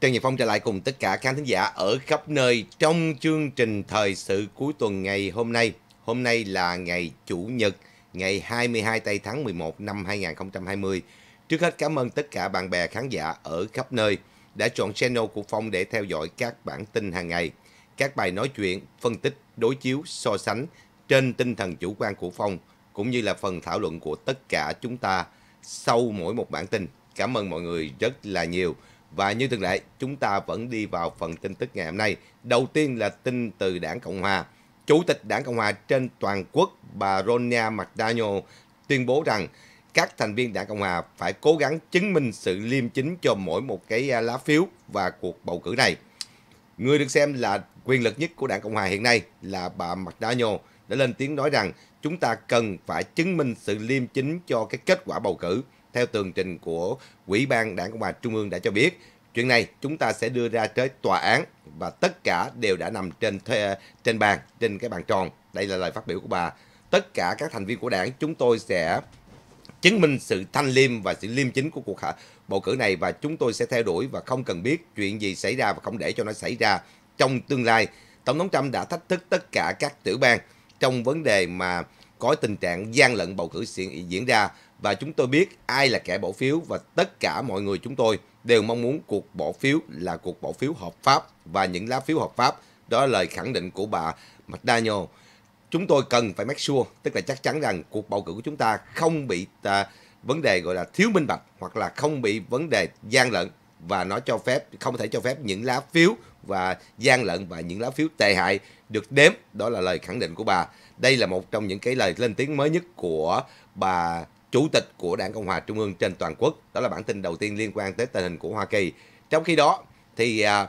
Trần Nhật Phong trở lại cùng tất cả khán thính giả ở khắp nơi trong chương trình thời sự cuối tuần ngày hôm nay. Hôm nay là ngày Chủ nhật, ngày 22 tây tháng 11 năm 2020. Trước hết cảm ơn tất cả bạn bè khán giả ở khắp nơi đã chọn channel của Phong để theo dõi các bản tin hàng ngày, các bài nói chuyện, phân tích, đối chiếu, so sánh trên tinh thần chủ quan của Phong cũng như là phần thảo luận của tất cả chúng ta sau mỗi một bản tin. Cảm ơn mọi người rất là nhiều. Và như thường lệ, chúng ta vẫn đi vào phần tin tức ngày hôm nay. Đầu tiên là tin từ đảng Cộng Hòa. Chủ tịch đảng Cộng Hòa trên toàn quốc bà Ronia McDaniel tuyên bố rằng các thành viên đảng Cộng Hòa phải cố gắng chứng minh sự liêm chính cho mỗi một cái à, lá phiếu và cuộc bầu cử này. Người được xem là quyền lực nhất của đảng Cộng Hòa hiện nay là bà McDaniel đã lên tiếng nói rằng chúng ta cần phải chứng minh sự liêm chính cho cái kết quả bầu cử theo tường trình của Ủy ban Đảng Cộng hòa Trung ương đã cho biết. Chuyện này chúng ta sẽ đưa ra tới tòa án và tất cả đều đã nằm trên trên bàn, trên cái bàn tròn. Đây là lời phát biểu của bà. Tất cả các thành viên của đảng chúng tôi sẽ chứng minh sự thanh liêm và sự liêm chính của cuộc bầu cử này và chúng tôi sẽ theo đuổi và không cần biết chuyện gì xảy ra và không để cho nó xảy ra trong tương lai. Tổng thống Trump đã thách thức tất cả các tiểu bang trong vấn đề mà có tình trạng gian lận bầu cử diễn ra và chúng tôi biết ai là kẻ bỏ phiếu và tất cả mọi người chúng tôi đều mong muốn cuộc bỏ phiếu là cuộc bỏ phiếu hợp pháp và những lá phiếu hợp pháp. Đó là lời khẳng định của bà McDaniel. Chúng tôi cần phải make sure, tức là chắc chắn rằng cuộc bầu cử của chúng ta không bị à, vấn đề gọi là thiếu minh bạch hoặc là không bị vấn đề gian lận và nó cho phép không thể cho phép những lá phiếu và gian lận và những lá phiếu tệ hại được đếm đó là lời khẳng định của bà đây là một trong những cái lời lên tiếng mới nhất của bà chủ tịch của Đảng Cộng hòa Trung ương trên toàn quốc. Đó là bản tin đầu tiên liên quan tới tình hình của Hoa Kỳ. Trong khi đó thì à,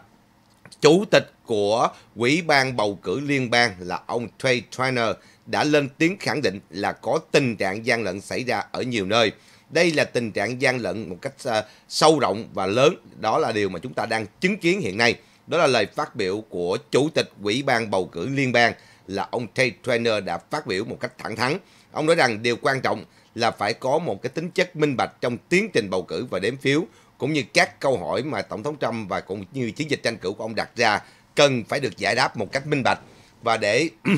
chủ tịch của Ủy ban bầu cử liên bang là ông Trey Trainer đã lên tiếng khẳng định là có tình trạng gian lận xảy ra ở nhiều nơi. Đây là tình trạng gian lận một cách uh, sâu rộng và lớn, đó là điều mà chúng ta đang chứng kiến hiện nay. Đó là lời phát biểu của Chủ tịch Ủy ban bầu cử liên bang là ông trey Trainer đã phát biểu một cách thẳng thắn. Ông nói rằng điều quan trọng là phải có một cái tính chất minh bạch trong tiến trình bầu cử và đếm phiếu cũng như các câu hỏi mà tổng thống Trump và cũng như chiến dịch tranh cử của ông đặt ra cần phải được giải đáp một cách minh bạch và để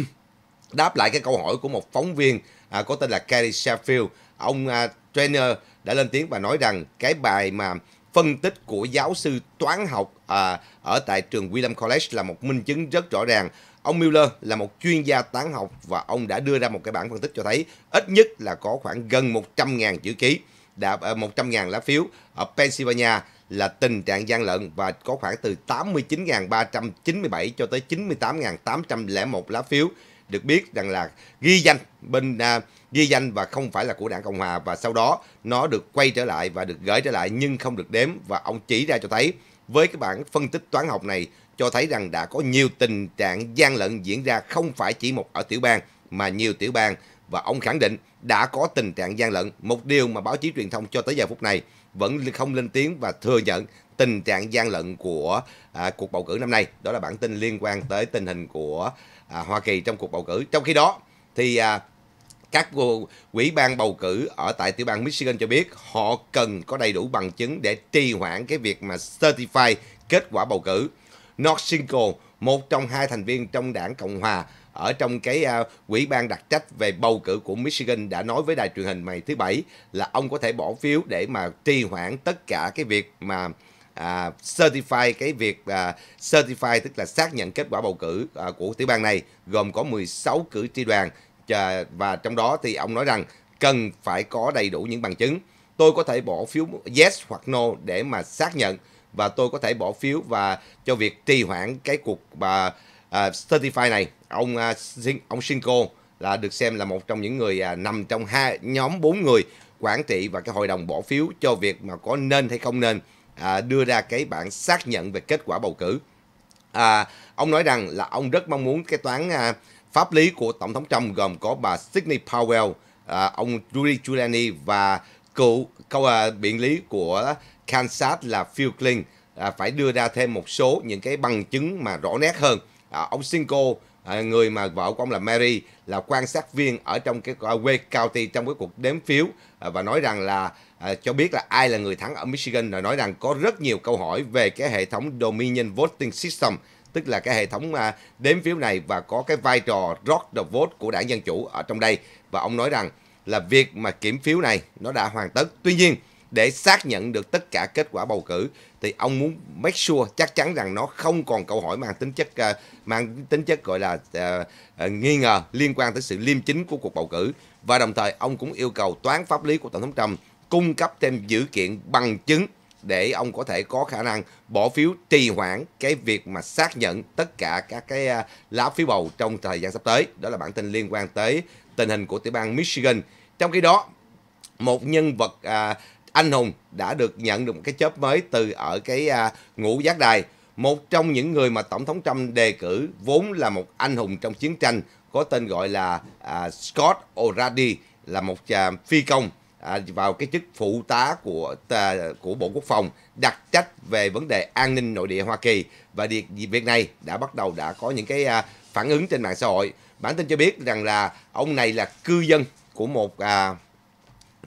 đáp lại cái câu hỏi của một phóng viên à, có tên là Kerry Sheffield ông à, trainer đã lên tiếng và nói rằng cái bài mà phân tích của giáo sư toán học à, ở tại trường William College là một minh chứng rất rõ ràng Ông Miller là một chuyên gia toán học và ông đã đưa ra một cái bản phân tích cho thấy ít nhất là có khoảng gần 100.000 chữ ký, đã 100.000 ờ, lá phiếu ở Pennsylvania là tình trạng gian lận và có khoảng từ 89.397 cho tới 98.801 lá phiếu được biết rằng là ghi danh bên à, ghi danh và không phải là của đảng Cộng hòa và sau đó nó được quay trở lại và được gửi trở lại nhưng không được đếm và ông chỉ ra cho thấy với cái bản phân tích toán học này cho thấy rằng đã có nhiều tình trạng gian lận diễn ra không phải chỉ một ở tiểu bang mà nhiều tiểu bang và ông khẳng định đã có tình trạng gian lận, một điều mà báo chí truyền thông cho tới giờ phút này vẫn không lên tiếng và thừa nhận tình trạng gian lận của à, cuộc bầu cử năm nay. Đó là bản tin liên quan tới tình hình của à, Hoa Kỳ trong cuộc bầu cử. Trong khi đó thì à, các quỹ ban bầu cử ở tại tiểu bang Michigan cho biết họ cần có đầy đủ bằng chứng để trì hoãn cái việc mà certify kết quả bầu cử North một trong hai thành viên trong đảng Cộng Hòa ở trong cái uh, quỹ ban đặc trách về bầu cử của Michigan đã nói với đài truyền hình mày thứ bảy là ông có thể bỏ phiếu để mà trì hoãn tất cả cái việc mà uh, certify cái việc uh, certify tức là xác nhận kết quả bầu cử uh, của tiểu bang này gồm có 16 cử tri đoàn và trong đó thì ông nói rằng cần phải có đầy đủ những bằng chứng tôi có thể bỏ phiếu yes hoặc no để mà xác nhận và tôi có thể bỏ phiếu và cho việc trì hoãn cái cuộc bà uh, à, certify này ông uh, ông Shinko là được xem là một trong những người uh, nằm trong hai nhóm bốn người quản trị và cái hội đồng bỏ phiếu cho việc mà có nên hay không nên uh, đưa ra cái bản xác nhận về kết quả bầu cử uh, ông nói rằng là ông rất mong muốn cái toán uh, pháp lý của tổng thống Trump gồm có bà Sidney Powell uh, ông Rudy Giuliani và cựu câu uh, biện lý của Kansas là Phil Klin à, phải đưa ra thêm một số những cái bằng chứng mà rõ nét hơn. À, ông Cinco à, người mà vợ của ông là Mary là quan sát viên ở trong cái à, uh, Wake County trong cái cuộc đếm phiếu à, và nói rằng là à, cho biết là ai là người thắng ở Michigan và nói rằng có rất nhiều câu hỏi về cái hệ thống Dominion Voting System tức là cái hệ thống à, đếm phiếu này và có cái vai trò rock the vote của đảng dân chủ ở trong đây và ông nói rằng là việc mà kiểm phiếu này nó đã hoàn tất tuy nhiên để xác nhận được tất cả kết quả bầu cử thì ông muốn make sure chắc chắn rằng nó không còn câu hỏi mang tính chất ờ, mang tính chất gọi là uh, uh, nghi ngờ liên quan tới sự liêm chính của cuộc bầu cử và đồng thời ông cũng yêu cầu toán pháp lý của tổng thống Trump cung cấp thêm dữ kiện bằng chứng để ông có thể có khả năng bỏ phiếu trì hoãn cái việc mà xác nhận tất cả các cái lá phiếu bầu trong thời gian sắp tới. Đó là bản tin liên quan tới tình hình của tiểu bang Michigan. Trong khi đó, một nhân vật à, anh hùng đã được nhận được một cái chớp mới từ ở cái à, ngũ giác đài một trong những người mà tổng thống trump đề cử vốn là một anh hùng trong chiến tranh có tên gọi là à, scott o'rady là một à, phi công à, vào cái chức phụ tá của à, của bộ quốc phòng đặc trách về vấn đề an ninh nội địa hoa kỳ và việc việc này đã bắt đầu đã có những cái à, phản ứng trên mạng xã hội bản tin cho biết rằng là ông này là cư dân của một à,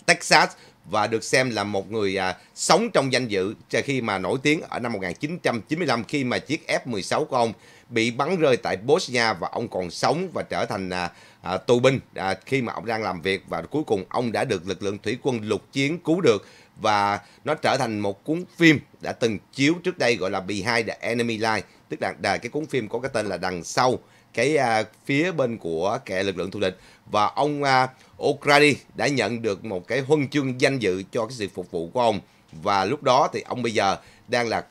Texas và được xem là một người à, sống trong danh dự khi mà nổi tiếng ở năm 1995 khi mà chiếc F-16 của ông bị bắn rơi tại Bosnia và ông còn sống và trở thành à, à, tù binh à, khi mà ông đang làm việc và cuối cùng ông đã được lực lượng thủy quân lục chiến cứu được và nó trở thành một cuốn phim đã từng chiếu trước đây gọi là Behind the Enemy Line tức là, là cái cuốn phim có cái tên là đằng sau cái à, phía bên của cái lực lượng thù địch và ông à, Okradi đã nhận được một cái huân chương danh dự cho cái sự phục vụ của ông và lúc đó thì ông bây giờ đang là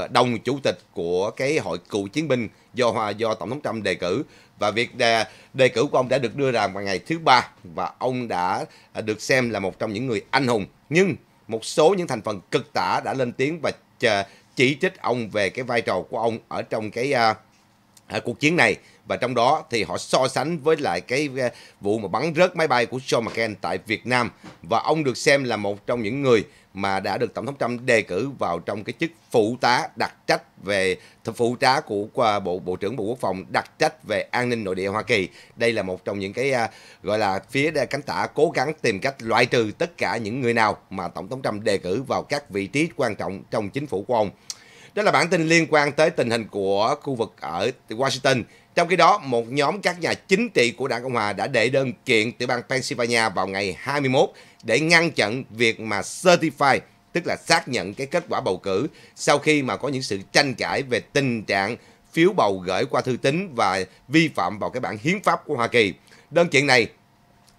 à, đồng chủ tịch của cái hội cựu chiến binh do do tổng thống Trump đề cử và việc đề, đề cử của ông đã được đưa ra vào ngày thứ ba và ông đã à, được xem là một trong những người anh hùng nhưng một số những thành phần cực tả đã lên tiếng và chỉ trích ông về cái vai trò của ông ở trong cái uh, cuộc chiến này và trong đó thì họ so sánh với lại cái ờ, vụ mà bắn rớt máy bay của John McCain tại Việt Nam và ông được xem là một trong những người mà đã được tổng thống Trump đề cử vào trong cái chức phụ tá đặc trách về phụ tá của bộ bộ trưởng Bộ Quốc phòng đặc trách về an ninh nội địa Hoa Kỳ. Đây là một trong những cái ờ, gọi là phía cánh tả cố gắng tìm cách loại trừ tất cả những người nào mà tổng thống Trump đề cử vào các vị trí quan trọng trong chính phủ của ông. Đó là bản tin liên quan tới tình hình của khu vực ở Washington. Trong khi đó, một nhóm các nhà chính trị của đảng Cộng Hòa đã đệ đơn kiện tiểu bang Pennsylvania vào ngày 21 để ngăn chặn việc mà certify, tức là xác nhận cái kết quả bầu cử sau khi mà có những sự tranh cãi về tình trạng phiếu bầu gửi qua thư tín và vi phạm vào cái bản hiến pháp của Hoa Kỳ. Đơn kiện này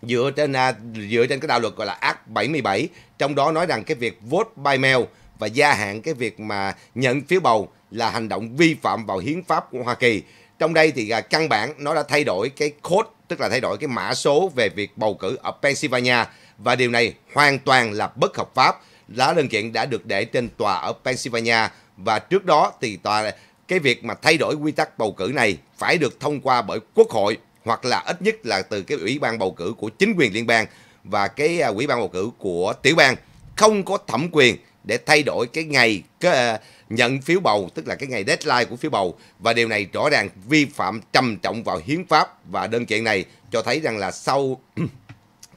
dựa trên à, dựa trên cái đạo luật gọi là Act 77, trong đó nói rằng cái việc vote by mail và gia hạn cái việc mà nhận phiếu bầu là hành động vi phạm vào hiến pháp của Hoa Kỳ. Trong đây thì à, căn bản nó đã thay đổi cái code tức là thay đổi cái mã số về việc bầu cử ở Pennsylvania và điều này hoàn toàn là bất hợp pháp. Lá đơn kiện đã được để trên tòa ở Pennsylvania và trước đó thì tòa cái việc mà thay đổi quy tắc bầu cử này phải được thông qua bởi quốc hội hoặc là ít nhất là từ cái ủy ban bầu cử của chính quyền liên bang và cái à, ủy ban bầu cử của tiểu bang không có thẩm quyền để thay đổi cái ngày cái, uh, nhận phiếu bầu tức là cái ngày deadline của phiếu bầu và điều này rõ ràng vi phạm trầm trọng vào hiến pháp và đơn kiện này cho thấy rằng là sau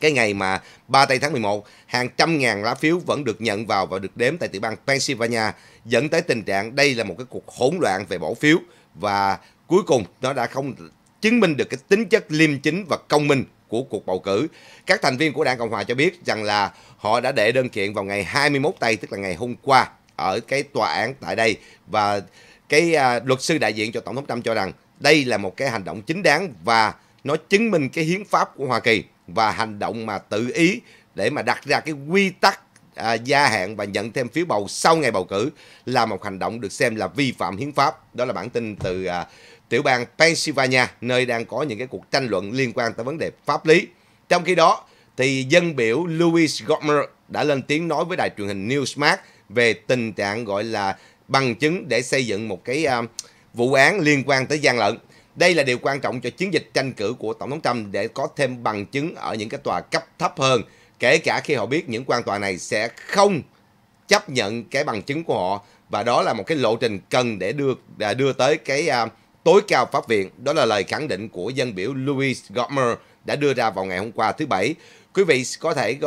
cái ngày mà 3 tây tháng 11 hàng trăm ngàn lá phiếu vẫn được nhận vào và được đếm tại tiểu bang Pennsylvania dẫn tới tình trạng đây là một cái cuộc hỗn loạn về bỏ phiếu và cuối cùng nó đã không chứng minh được cái tính chất liêm chính và công minh của cuộc bầu cử. Các thành viên của Đảng Cộng hòa cho biết rằng là họ đã đệ đơn kiện vào ngày 21 tây tức là ngày hôm qua ở cái tòa án tại đây và cái à, luật sư đại diện cho tổng thống Trump cho rằng đây là một cái hành động chính đáng và nó chứng minh cái hiến pháp của Hoa Kỳ và hành động mà tự ý để mà đặt ra cái quy tắc à, gia hạn và nhận thêm phiếu bầu sau ngày bầu cử là một hành động được xem là vi phạm hiến pháp. Đó là bản tin từ à, tiểu bang Pennsylvania nơi đang có những cái cuộc tranh luận liên quan tới vấn đề pháp lý. Trong khi đó thì dân biểu Louis Gomer đã lên tiếng nói với đài truyền hình Newsmax về tình trạng gọi là bằng chứng để xây dựng một cái uh, vụ án liên quan tới gian lận. Đây là điều quan trọng cho chiến dịch tranh cử của Tổng thống Trump để có thêm bằng chứng ở những cái tòa cấp thấp hơn, kể cả khi họ biết những quan tòa này sẽ không chấp nhận cái bằng chứng của họ và đó là một cái lộ trình cần để đưa à, đưa tới cái uh, tối cao pháp viện. Đó là lời khẳng định của dân biểu Louis Gomer đã đưa ra vào ngày hôm qua thứ Bảy. Quý vị có thể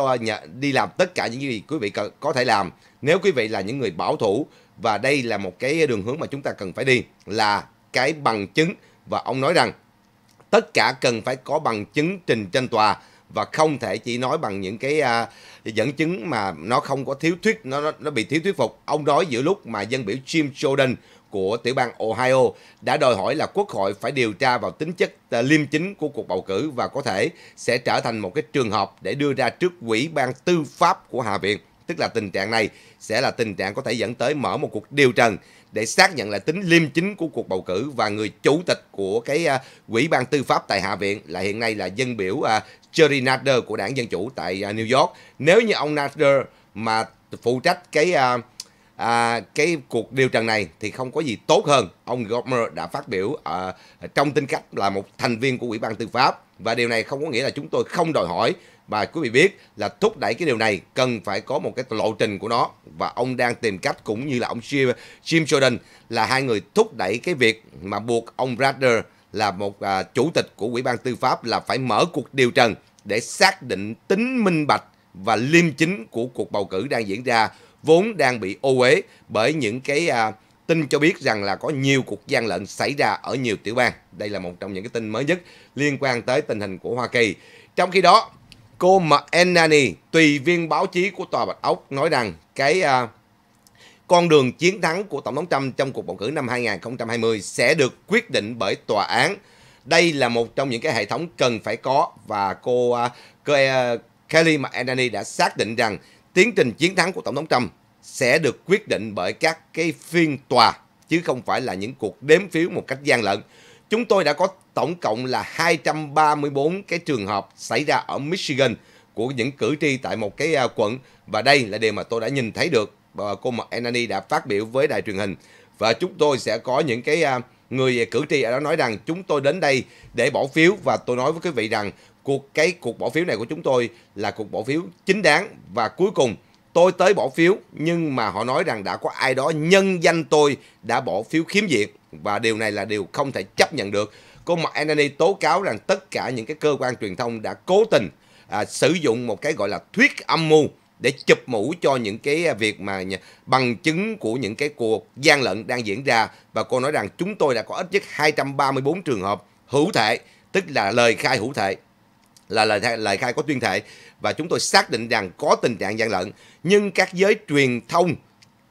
đi làm tất cả những gì quý vị có thể làm nếu quý vị là những người bảo thủ và đây là một cái đường hướng mà chúng ta cần phải đi là cái bằng chứng và ông nói rằng tất cả cần phải có bằng chứng trình trên tòa và không thể chỉ nói bằng những cái uh, dẫn chứng mà nó không có thiếu thuyết nó nó bị thiếu thuyết phục ông nói giữa lúc mà dân biểu Jim Jordan của tiểu bang Ohio đã đòi hỏi là quốc hội phải điều tra vào tính chất à, liêm chính của cuộc bầu cử và có thể sẽ trở thành một cái trường hợp để đưa ra trước quỹ ban tư pháp của Hạ viện. Tức là tình trạng này sẽ là tình trạng có thể dẫn tới mở một cuộc điều trần để xác nhận là tính liêm chính của cuộc bầu cử và người chủ tịch của cái quỹ à, ban tư pháp tại Hạ viện là hiện nay là dân biểu à, Jerry Nadler của đảng Dân Chủ tại New York. Nếu như ông Nadler mà phụ trách cái uh, à, cái cuộc điều trần này thì không có gì tốt hơn. Ông Gomer đã phát biểu à, trong tư cách là một thành viên của Ủy ban Tư pháp và điều này không có nghĩa là chúng tôi không đòi hỏi và quý vị biết là thúc đẩy cái điều này cần phải có một cái lộ trình của nó và ông đang tìm cách cũng như là ông Jim, Jim Jordan là hai người thúc đẩy cái việc mà buộc ông Rader là một à, chủ tịch của Ủy ban Tư pháp là phải mở cuộc điều trần để xác định tính minh bạch và liêm chính của cuộc bầu cử đang diễn ra vốn đang bị ô uế bởi những cái à, tin cho biết rằng là có nhiều cuộc gian lận xảy ra ở nhiều tiểu bang. Đây là một trong những cái tin mới nhất liên quan tới tình hình của Hoa Kỳ. Trong khi đó, cô McEnany, tùy viên báo chí của Tòa Bạch Ốc nói rằng cái à, con đường chiến thắng của Tổng thống Trump trong cuộc bầu cử năm 2020 sẽ được quyết định bởi tòa án. Đây là một trong những cái hệ thống cần phải có và cô, cô à, Kelly McEnany đã xác định rằng tiến trình chiến thắng của Tổng thống Trump sẽ được quyết định bởi các cái phiên tòa chứ không phải là những cuộc đếm phiếu một cách gian lận. Chúng tôi đã có tổng cộng là 234 cái trường hợp xảy ra ở Michigan của những cử tri tại một cái à, quận và đây là điều mà tôi đã nhìn thấy được cô Enani đã phát biểu với đài truyền hình và chúng tôi sẽ có những cái à, người cử tri ở đó nói rằng chúng tôi đến đây để bỏ phiếu và tôi nói với quý vị rằng cuộc cái cuộc bỏ phiếu này của chúng tôi là cuộc bỏ phiếu chính đáng và cuối cùng tôi tới bỏ phiếu nhưng mà họ nói rằng đã có ai đó nhân danh tôi đã bỏ phiếu khiếm diện và điều này là điều không thể chấp nhận được. Cô Mạc Anani tố cáo rằng tất cả những cái cơ quan truyền thông đã cố tình à, sử dụng một cái gọi là thuyết âm mưu để chụp mũ cho những cái việc mà bằng chứng của những cái cuộc gian lận đang diễn ra và cô nói rằng chúng tôi đã có ít nhất 234 trường hợp hữu thể tức là lời khai hữu thể là lời, lời khai có tuyên thệ và chúng tôi xác định rằng có tình trạng gian lận nhưng các giới truyền thông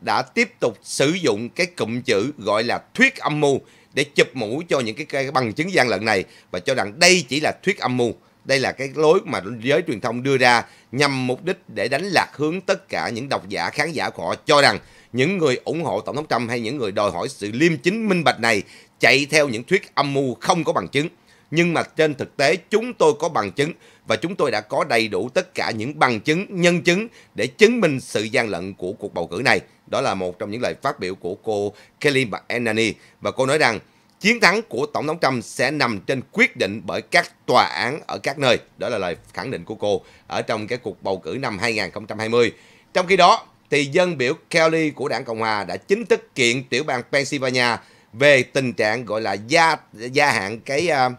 đã tiếp tục sử dụng cái cụm chữ gọi là thuyết âm mưu để chụp mũ cho những cái, cái bằng chứng gian lận này và cho rằng đây chỉ là thuyết âm mưu đây là cái lối mà giới truyền thông đưa ra nhằm mục đích để đánh lạc hướng tất cả những độc giả khán giả của họ cho rằng những người ủng hộ tổng thống Trump hay những người đòi hỏi sự liêm chính minh bạch này chạy theo những thuyết âm mưu không có bằng chứng nhưng mà trên thực tế chúng tôi có bằng chứng và chúng tôi đã có đầy đủ tất cả những bằng chứng, nhân chứng để chứng minh sự gian lận của cuộc bầu cử này. Đó là một trong những lời phát biểu của cô Kelly McEnany và cô nói rằng chiến thắng của Tổng thống Trump sẽ nằm trên quyết định bởi các tòa án ở các nơi. Đó là lời khẳng định của cô ở trong cái cuộc bầu cử năm 2020. Trong khi đó, thì dân biểu Kelly của đảng Cộng Hòa đã chính thức kiện tiểu bang Pennsylvania về tình trạng gọi là gia gia hạn cái uh,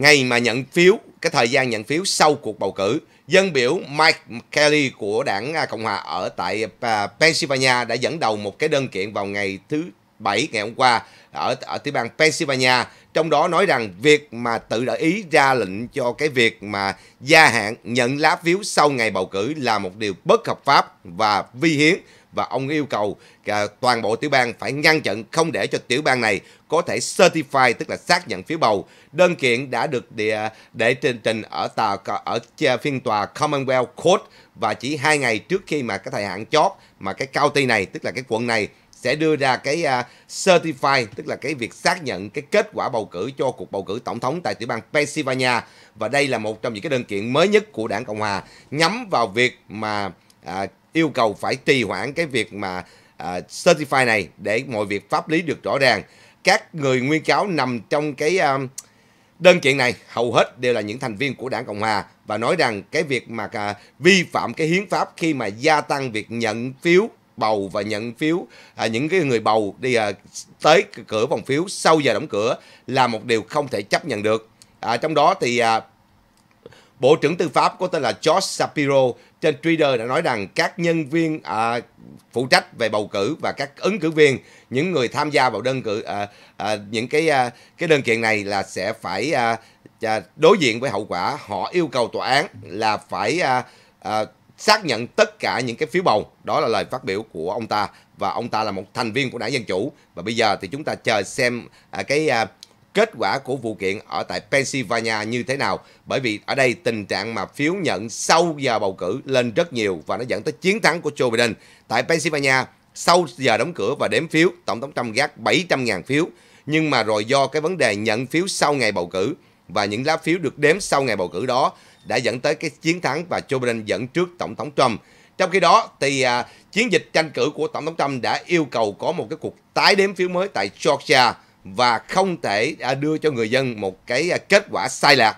ngày mà nhận phiếu, cái thời gian nhận phiếu sau cuộc bầu cử, dân biểu Mike Kelly của đảng à, Cộng hòa ở tại à, Pennsylvania đã dẫn đầu một cái đơn kiện vào ngày thứ bảy ngày hôm qua ở ở tiểu bang Pennsylvania, trong đó nói rằng việc mà tự đại ý ra lệnh cho cái việc mà gia hạn nhận lá phiếu sau ngày bầu cử là một điều bất hợp pháp và vi hiến và ông yêu cầu à, toàn bộ tiểu bang phải ngăn chặn không để cho tiểu bang này có thể certify tức là xác nhận phiếu bầu. Đơn kiện đã được địa, để trình trình ở tòa ở phiên tòa Commonwealth Court và chỉ hai ngày trước khi mà cái thời hạn chót mà cái county này tức là cái quận này sẽ đưa ra cái à, certify tức là cái việc xác nhận cái kết quả bầu cử cho cuộc bầu cử tổng thống tại tiểu bang Pennsylvania và đây là một trong những cái đơn kiện mới nhất của đảng Cộng hòa nhắm vào việc mà à, yêu cầu phải trì hoãn cái việc mà à, certify này để mọi việc pháp lý được rõ ràng. Các người nguyên cáo nằm trong cái à, đơn kiện này hầu hết đều là những thành viên của đảng Cộng Hòa và nói rằng cái việc mà à, vi phạm cái hiến pháp khi mà gia tăng việc nhận phiếu bầu và nhận phiếu à, những cái người bầu đi à, tới cửa vòng phiếu sau giờ đóng cửa là một điều không thể chấp nhận được. À, trong đó thì à, Bộ trưởng Tư pháp có tên là George Shapiro trên Twitter đã nói rằng các nhân viên à, phụ trách về bầu cử và các ứng cử viên những người tham gia vào đơn cử à, à, những cái à, cái đơn kiện này là sẽ phải à, à, đối diện với hậu quả họ yêu cầu tòa án là phải à, à, xác nhận tất cả những cái phiếu bầu đó là lời phát biểu của ông ta và ông ta là một thành viên của đảng dân chủ và bây giờ thì chúng ta chờ xem à, cái à, kết quả của vụ kiện ở tại Pennsylvania như thế nào bởi vì ở đây tình trạng mà phiếu nhận sau giờ bầu cử lên rất nhiều và nó dẫn tới chiến thắng của Joe Biden tại Pennsylvania sau giờ đóng cửa và đếm phiếu tổng thống Trump gác 700.000 phiếu nhưng mà rồi do cái vấn đề nhận phiếu sau ngày bầu cử và những lá phiếu được đếm sau ngày bầu cử đó đã dẫn tới cái chiến thắng và Joe Biden dẫn trước tổng thống Trump trong khi đó thì à, chiến dịch tranh cử của tổng thống Trump đã yêu cầu có một cái cuộc tái đếm phiếu mới tại Georgia và không thể à, đưa cho người dân một cái à, kết quả sai lạc.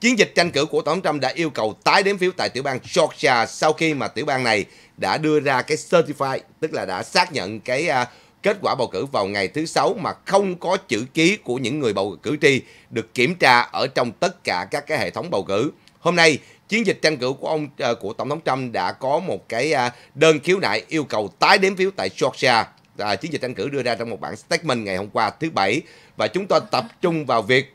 Chiến dịch tranh cử của Tổng thống Trump đã yêu cầu tái đếm phiếu tại tiểu bang Georgia sau khi mà tiểu bang này đã đưa ra cái certify, tức là đã xác nhận cái à, kết quả bầu cử vào ngày thứ sáu mà không có chữ ký của những người bầu cử tri được kiểm tra ở trong tất cả các cái hệ thống bầu cử. Hôm nay, chiến dịch tranh cử của ông của tổng thống Trump đã có một cái đơn khiếu nại yêu cầu tái đếm phiếu tại Georgia à, chiến dịch tranh cử đưa ra trong một bản statement ngày hôm qua thứ bảy và chúng tôi tập trung vào việc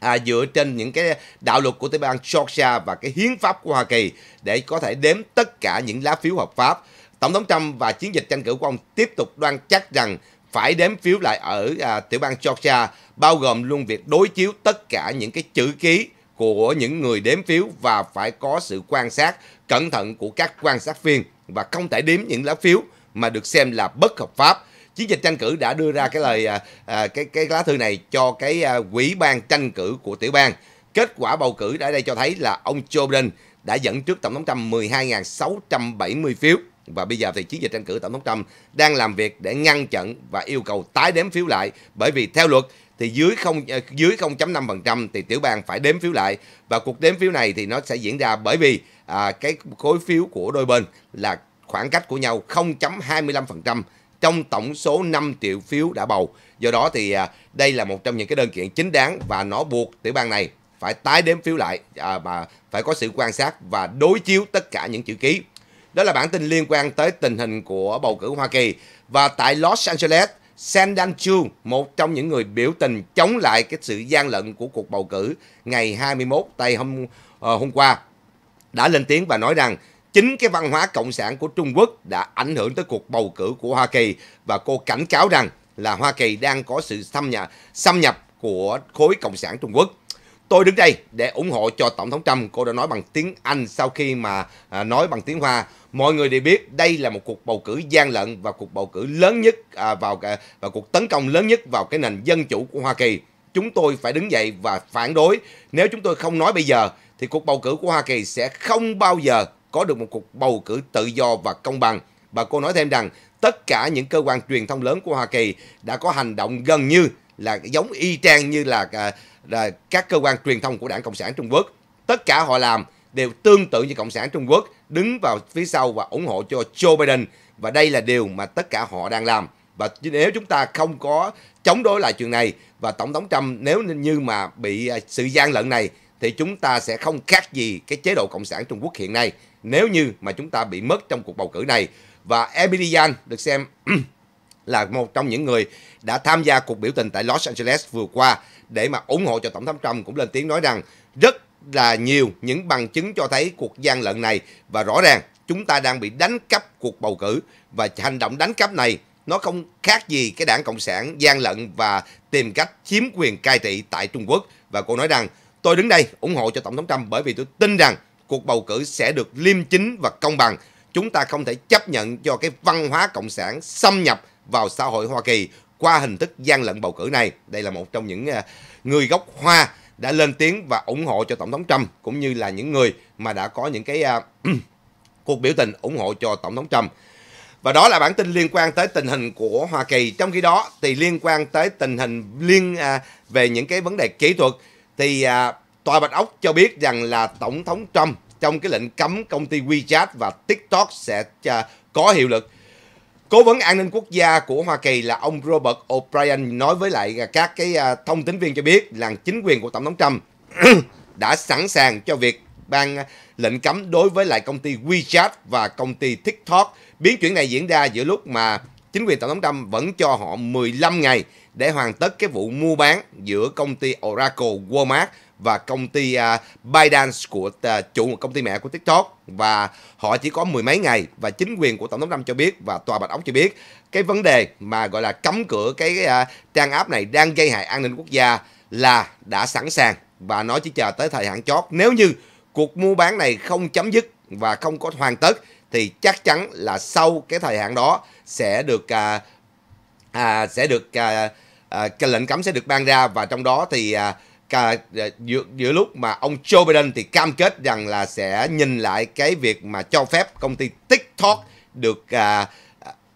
à, dựa trên những cái đạo luật của tiểu bang Georgia và cái hiến pháp của Hoa Kỳ để có thể đếm tất cả những lá phiếu hợp pháp. Tổng thống Trump và chiến dịch tranh cử của ông tiếp tục đoan chắc rằng phải đếm phiếu lại ở à, tiểu bang Georgia bao gồm luôn việc đối chiếu tất cả những cái chữ ký của những người đếm phiếu và phải có sự quan sát cẩn thận của các quan sát viên và không thể đếm những lá phiếu mà được xem là bất hợp pháp chiến dịch tranh cử đã đưa ra cái lời à, à, cái cái lá thư này cho cái à, quỹ ban tranh cử của tiểu bang kết quả bầu cử đã đây cho thấy là ông Joe Biden đã dẫn trước tổng thống Trump 12.670 phiếu và bây giờ thì chiến dịch tranh cử tổng thống Trump đang làm việc để ngăn chặn và yêu cầu tái đếm phiếu lại bởi vì theo luật thì dưới không dưới 0.5% thì tiểu bang phải đếm phiếu lại và cuộc đếm phiếu này thì nó sẽ diễn ra bởi vì à, cái khối phiếu của đôi bên là khoảng cách của nhau 0.25% trong tổng số 5 triệu phiếu đã bầu. Do đó thì à, đây là một trong những cái đơn kiện chính đáng và nó buộc tiểu bang này phải tái đếm phiếu lại à, và phải có sự quan sát và đối chiếu tất cả những chữ ký. Đó là bản tin liên quan tới tình hình của bầu cử Hoa Kỳ và tại Los Angeles, Sandan Chu, một trong những người biểu tình chống lại cái sự gian lận của cuộc bầu cử ngày 21 tây hôm uh, hôm qua đã lên tiếng và nói rằng Chính cái văn hóa cộng sản của Trung Quốc đã ảnh hưởng tới cuộc bầu cử của Hoa Kỳ và cô cảnh cáo rằng là Hoa Kỳ đang có sự xâm nhập, xâm nhập của khối cộng sản Trung Quốc. Tôi đứng đây để ủng hộ cho Tổng thống Trump. Cô đã nói bằng tiếng Anh sau khi mà à, nói bằng tiếng Hoa. Mọi người đều biết đây là một cuộc bầu cử gian lận và cuộc bầu cử lớn nhất à, vào và cuộc tấn công lớn nhất vào cái nền dân chủ của Hoa Kỳ. Chúng tôi phải đứng dậy và phản đối. Nếu chúng tôi không nói bây giờ thì cuộc bầu cử của Hoa Kỳ sẽ không bao giờ có được một cuộc bầu cử tự do và công bằng. Bà cô nói thêm rằng tất cả những cơ quan truyền thông lớn của Hoa Kỳ đã có hành động gần như là giống y chang như là, à, là các cơ quan truyền thông của Đảng Cộng sản Trung Quốc. Tất cả họ làm đều tương tự như Cộng sản Trung Quốc đứng vào phía sau và ủng hộ cho Joe Biden và đây là điều mà tất cả họ đang làm và nếu chúng ta không có chống đối lại chuyện này và tổng thống Trump nếu như mà bị à, sự gian lận này thì chúng ta sẽ không khác gì cái chế độ cộng sản Trung Quốc hiện nay nếu như mà chúng ta bị mất trong cuộc bầu cử này. Và Emilian được xem là một trong những người đã tham gia cuộc biểu tình tại Los Angeles vừa qua để mà ủng hộ cho Tổng thống Trump cũng lên tiếng nói rằng rất là nhiều những bằng chứng cho thấy cuộc gian lận này và rõ ràng chúng ta đang bị đánh cắp cuộc bầu cử và hành động đánh cắp này nó không khác gì cái đảng Cộng sản gian lận và tìm cách chiếm quyền cai trị tại Trung Quốc. Và cô nói rằng tôi đứng đây ủng hộ cho Tổng thống Trump bởi vì tôi tin rằng cuộc bầu cử sẽ được liêm chính và công bằng. Chúng ta không thể chấp nhận cho cái văn hóa cộng sản xâm nhập vào xã hội Hoa Kỳ qua hình thức gian lận bầu cử này. Đây là một trong những à, người gốc Hoa đã lên tiếng và ủng hộ cho Tổng thống Trump cũng như là những người mà đã có những cái à, cuộc biểu tình ủng hộ cho Tổng thống Trump. Và đó là bản tin liên quan tới tình hình của Hoa Kỳ. Trong khi đó thì liên quan tới tình hình liên à, về những cái vấn đề kỹ thuật thì à, Tòa Bạch Ốc cho biết rằng là Tổng thống Trump trong cái lệnh cấm công ty WeChat và TikTok sẽ à, có hiệu lực. Cố vấn an ninh quốc gia của Hoa Kỳ là ông Robert O'Brien nói với lại các cái à, thông tin viên cho biết là chính quyền của Tổng thống Trump đã sẵn sàng cho việc ban lệnh cấm đối với lại công ty WeChat và công ty TikTok. Biến chuyển này diễn ra giữa lúc mà chính quyền Tổng thống Trump vẫn cho họ 15 ngày để hoàn tất cái vụ mua bán giữa công ty Oracle Walmart và công ty uh, à, ByteDance của uh, chủ một công ty mẹ của TikTok và họ chỉ có mười mấy ngày và chính quyền của tổng thống Trump cho biết và tòa bạch ốc cho biết cái vấn đề mà gọi là cấm cửa cái uh, trang app này đang gây hại an ninh quốc gia là đã sẵn sàng và nó chỉ chờ tới thời hạn chót nếu như cuộc mua bán này không chấm dứt và không có hoàn tất thì chắc chắn là sau cái thời hạn đó sẽ được uh, à, sẽ được uh, uh, lệnh cấm sẽ được ban ra và trong đó thì uh, à, giữa, giữa lúc mà ông Joe Biden thì cam kết rằng là sẽ nhìn lại cái việc mà cho phép công ty TikTok được à,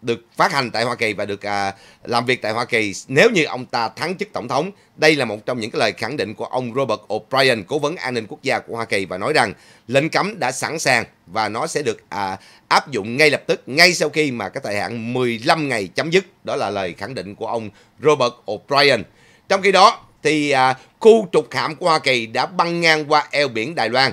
được phát hành tại Hoa Kỳ và được à, làm việc tại Hoa Kỳ nếu như ông ta thắng chức tổng thống. Đây là một trong những cái lời khẳng định của ông Robert O'Brien, cố vấn an ninh quốc gia của Hoa Kỳ và nói rằng lệnh cấm đã sẵn sàng và nó sẽ được à, áp dụng ngay lập tức ngay sau khi mà cái thời hạn 15 ngày chấm dứt. Đó là lời khẳng định của ông Robert O'Brien. Trong khi đó thì à, khu trục hạm của Hoa Kỳ đã băng ngang qua eo biển Đài Loan.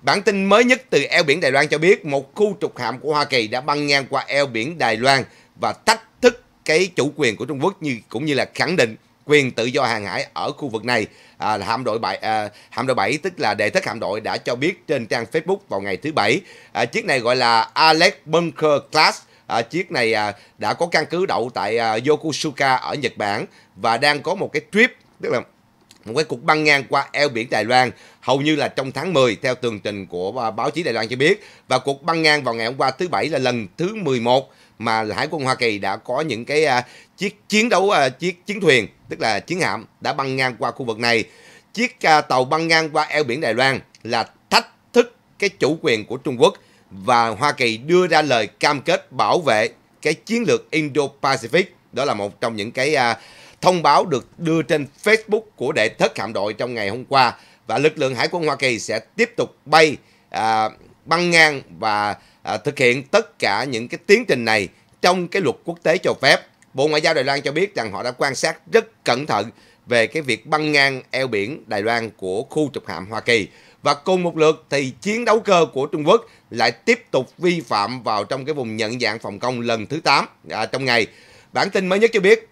Bản tin mới nhất từ eo biển Đài Loan cho biết một khu trục hạm của Hoa Kỳ đã băng ngang qua eo biển Đài Loan và thách thức cái chủ quyền của Trung Quốc như cũng như là khẳng định quyền tự do hàng hải ở khu vực này. À, hạm đội bảy à, hạm đội 7 tức là đệ thất hạm đội đã cho biết trên trang Facebook vào ngày thứ bảy. À, chiếc này gọi là Alex Bunker Class. À, chiếc này à, đã có căn cứ đậu tại à, Yokosuka ở Nhật Bản và đang có một cái trip tức là một cái cuộc băng ngang qua eo biển Đài Loan hầu như là trong tháng 10 theo tường trình của báo chí Đài Loan cho biết và cuộc băng ngang vào ngày hôm qua thứ bảy là lần thứ 11 mà Hải quân Hoa Kỳ đã có những cái uh, chiếc chiến đấu uh, chiếc chiến thuyền tức là chiến hạm đã băng ngang qua khu vực này chiếc uh, tàu băng ngang qua eo biển Đài Loan là thách thức cái chủ quyền của Trung Quốc và Hoa Kỳ đưa ra lời cam kết bảo vệ cái chiến lược Indo-Pacific đó là một trong những cái uh, Thông báo được đưa trên Facebook của đệ thất hạm đội trong ngày hôm qua và lực lượng hải quân Hoa Kỳ sẽ tiếp tục bay à, băng ngang và à, thực hiện tất cả những cái tiến trình này trong cái luật quốc tế cho phép. Bộ Ngoại giao Đài Loan cho biết rằng họ đã quan sát rất cẩn thận về cái việc băng ngang eo biển Đài Loan của khu trục hạm Hoa Kỳ. Và cùng một lượt thì chiến đấu cơ của Trung Quốc lại tiếp tục vi phạm vào trong cái vùng nhận dạng phòng công lần thứ 8 à, trong ngày. Bản tin mới nhất cho biết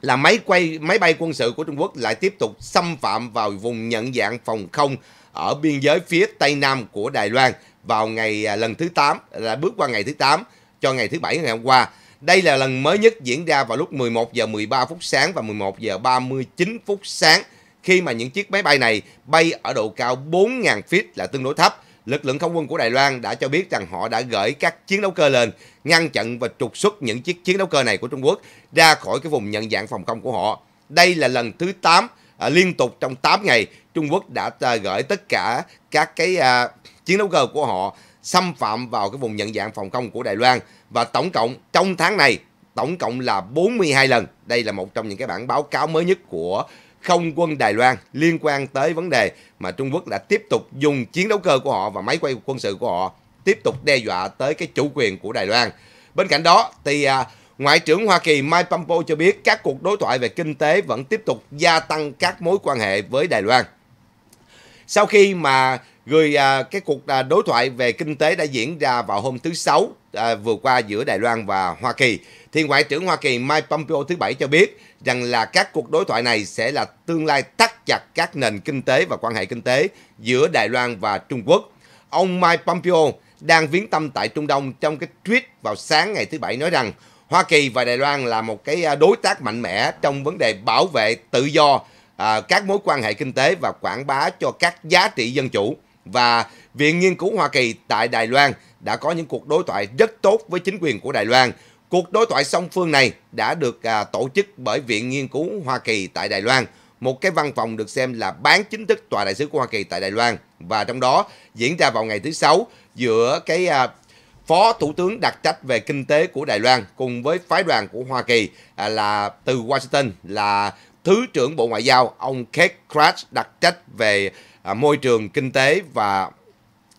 là máy quay máy bay quân sự của Trung Quốc lại tiếp tục xâm phạm vào vùng nhận dạng phòng không ở biên giới phía tây nam của Đài Loan vào ngày à, lần thứ 8 là bước qua ngày thứ 8 cho ngày thứ bảy ngày hôm qua. Đây là lần mới nhất diễn ra vào lúc 11 giờ 13 phút sáng và 11 giờ 39 phút sáng khi mà những chiếc máy bay này bay ở độ cao 4.000 feet là tương đối thấp lực lượng không quân của Đài Loan đã cho biết rằng họ đã gửi các chiến đấu cơ lên ngăn chặn và trục xuất những chiếc chiến đấu cơ này của Trung Quốc ra khỏi cái vùng nhận dạng phòng không của họ. Đây là lần thứ 8 à, liên tục trong 8 ngày Trung Quốc đã à, gửi tất cả các cái à, chiến đấu cơ của họ xâm phạm vào cái vùng nhận dạng phòng không của Đài Loan và tổng cộng trong tháng này tổng cộng là 42 lần. Đây là một trong những cái bản báo cáo mới nhất của không quân Đài Loan liên quan tới vấn đề mà Trung Quốc đã tiếp tục dùng chiến đấu cơ của họ và máy quay quân sự của họ tiếp tục đe dọa tới cái chủ quyền của Đài Loan. Bên cạnh đó thì à, Ngoại trưởng Hoa Kỳ Mike Pompeo cho biết các cuộc đối thoại về kinh tế vẫn tiếp tục gia tăng các mối quan hệ với Đài Loan. Sau khi mà gửi à, cái cuộc à, đối thoại về kinh tế đã diễn ra vào hôm thứ Sáu vừa qua giữa Đài Loan và Hoa Kỳ, thì Ngoại trưởng Hoa Kỳ Mike Pompeo thứ Bảy cho biết rằng là các cuộc đối thoại này sẽ là tương lai tắt chặt các nền kinh tế và quan hệ kinh tế giữa Đài Loan và Trung Quốc. Ông Mike Pompeo đang viếng thăm tại Trung Đông trong cái tweet vào sáng ngày thứ Bảy nói rằng Hoa Kỳ và Đài Loan là một cái à, đối tác mạnh mẽ trong vấn đề bảo vệ tự do à, các mối quan hệ kinh tế và quảng bá cho các giá trị dân chủ. Và Viện Nghiên cứu Hoa Kỳ tại Đài Loan đã có những cuộc đối thoại rất tốt với chính quyền của Đài Loan Cuộc đối thoại song phương này đã được à, tổ chức bởi Viện Nghiên cứu Hoa Kỳ tại Đài Loan, một cái văn phòng được xem là bán chính thức Tòa đại sứ của Hoa Kỳ tại Đài Loan. Và trong đó diễn ra vào ngày thứ Sáu giữa cái à, Phó Thủ tướng đặc trách về kinh tế của Đài Loan cùng với phái đoàn của Hoa Kỳ à, là từ Washington là Thứ trưởng Bộ Ngoại giao ông Kate Crash đặc trách về môi trường kinh tế và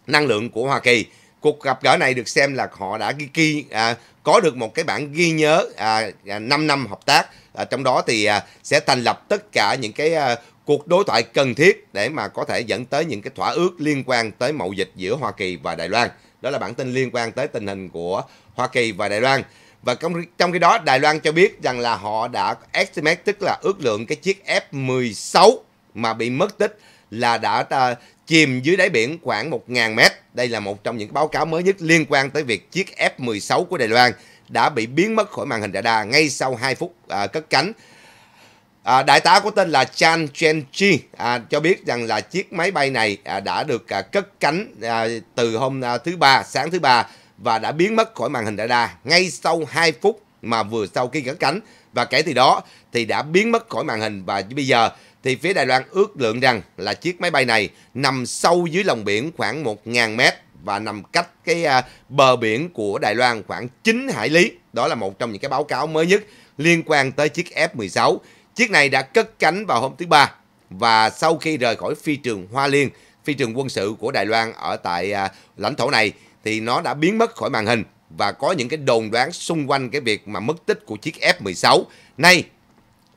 năng lượng của Hoa Kỳ. Cuộc gặp gỡ này được xem là họ đã ghi, ghi à, có được một cái bản ghi nhớ à, 5 à, năm hợp tác à, trong đó thì à, sẽ thành lập tất cả những cái à, cuộc đối thoại cần thiết để mà có thể dẫn tới những cái thỏa ước liên quan tới mậu dịch giữa Hoa Kỳ và Đài Loan. Đó là bản tin liên quan tới tình hình của Hoa Kỳ và Đài Loan. Và trong khi đó, Đài Loan cho biết rằng là họ đã estimate, tức là ước lượng cái chiếc F-16 mà bị mất tích là đã à, chìm dưới đáy biển khoảng 1.000 mét. Đây là một trong những báo cáo mới nhất liên quan tới việc chiếc F-16 của Đài Loan đã bị biến mất khỏi màn hình radar ngay sau 2 phút à, cất cánh. À, đại tá có tên là Chan Chen Chi à, cho biết rằng là chiếc máy bay này à, đã được à, cất cánh à, từ hôm à, thứ ba sáng thứ ba và đã biến mất khỏi màn hình radar ngay sau 2 phút mà vừa sau khi cất cánh và kể từ đó thì đã biến mất khỏi màn hình và bây giờ thì phía Đài Loan ước lượng rằng là chiếc máy bay này nằm sâu dưới lòng biển khoảng 1.000 mét và nằm cách cái à, bờ biển của Đài Loan khoảng 9 hải lý. Đó là một trong những cái báo cáo mới nhất liên quan tới chiếc F-16. Chiếc này đã cất cánh vào hôm thứ Ba và sau khi rời khỏi phi trường Hoa Liên, phi trường quân sự của Đài Loan ở tại à, lãnh thổ này thì nó đã biến mất khỏi màn hình và có những cái đồn đoán xung quanh cái việc mà mất tích của chiếc F-16. Nay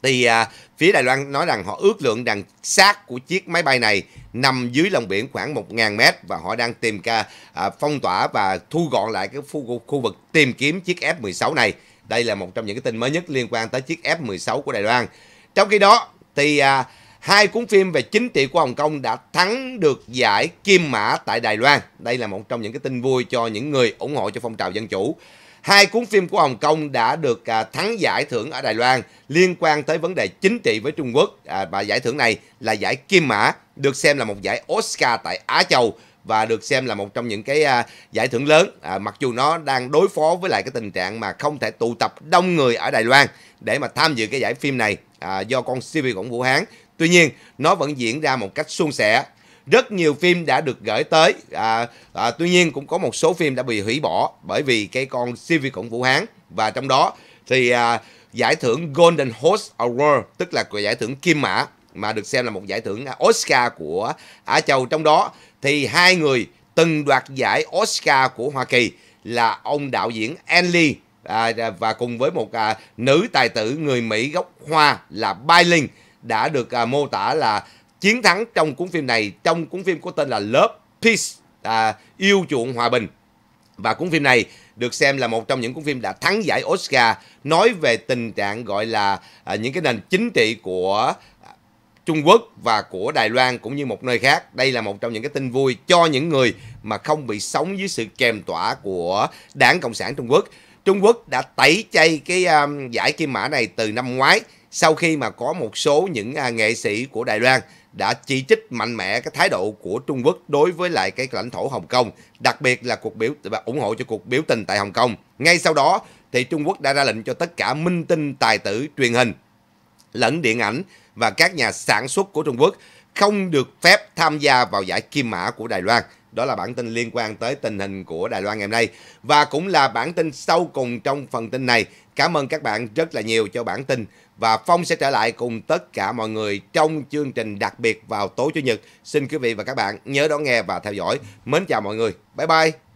thì à, Phía Đài Loan nói rằng họ ước lượng rằng xác của chiếc máy bay này nằm dưới lòng biển khoảng 1.000 mét và họ đang tìm ca à, phong tỏa và thu gọn lại cái khu, khu vực tìm kiếm chiếc F-16 này. Đây là một trong những cái tin mới nhất liên quan tới chiếc F-16 của Đài Loan. Trong khi đó thì à, hai cuốn phim về chính trị của Hồng Kông đã thắng được giải Kim Mã tại Đài Loan. Đây là một trong những cái tin vui cho những người ủng hộ cho phong trào dân chủ. Hai cuốn phim của Hồng Kông đã được à, thắng giải thưởng ở Đài Loan liên quan tới vấn đề chính trị với Trung Quốc à, và giải thưởng này là giải Kim Mã được xem là một giải Oscar tại Á Châu và được xem là một trong những cái à, giải thưởng lớn mặc dù nó đang đối phó với lại cái tình trạng mà không thể tụ tập đông người ở Đài Loan để mà tham dự cái giải phim này do con CV của Vũ Hán Tuy nhiên, nó vẫn diễn ra một cách suôn sẻ rất nhiều phim đã được gửi tới à, à, tuy nhiên cũng có một số phim đã bị hủy bỏ bởi vì cái con siêu vi khuẩn vũ hán và trong đó thì à, giải thưởng Golden Horse Award tức là của giải thưởng kim mã mà được xem là một giải thưởng à, Oscar của Á Châu trong đó thì hai người từng đoạt giải Oscar của Hoa Kỳ là ông đạo diễn Ann à, à, và cùng với một à, nữ tài tử người Mỹ gốc Hoa là Bai Linh đã được à, mô tả là chiến thắng trong cuốn phim này trong cuốn phim có tên là Love Peace à, yêu chuộng hòa bình và cuốn phim này được xem là một trong những cuốn phim đã thắng giải Oscar nói về tình trạng gọi là à, những cái nền chính trị của Trung Quốc và của Đài Loan cũng như một nơi khác. Đây là một trong những cái tin vui cho những người mà không bị sống dưới sự kèm tỏa của Đảng Cộng sản Trung Quốc. Trung Quốc đã tẩy chay cái um, giải kim mã này từ năm ngoái sau khi mà có một số những uh, nghệ sĩ của Đài Loan đã chỉ trích mạnh mẽ cái thái độ của Trung Quốc đối với lại cái lãnh thổ Hồng Kông, đặc biệt là cuộc biểu ủng hộ cho cuộc biểu tình tại Hồng Kông. Ngay sau đó thì Trung Quốc đã ra lệnh cho tất cả minh tinh tài tử truyền hình lẫn điện ảnh và các nhà sản xuất của Trung Quốc không được phép tham gia vào giải kim mã của Đài Loan. Đó là bản tin liên quan tới tình hình của Đài Loan ngày hôm nay và cũng là bản tin sau cùng trong phần tin này. Cảm ơn các bạn rất là nhiều cho bản tin và Phong sẽ trở lại cùng tất cả mọi người trong chương trình đặc biệt vào tối Chủ nhật. Xin quý vị và các bạn nhớ đón nghe và theo dõi. Mến chào mọi người. Bye bye.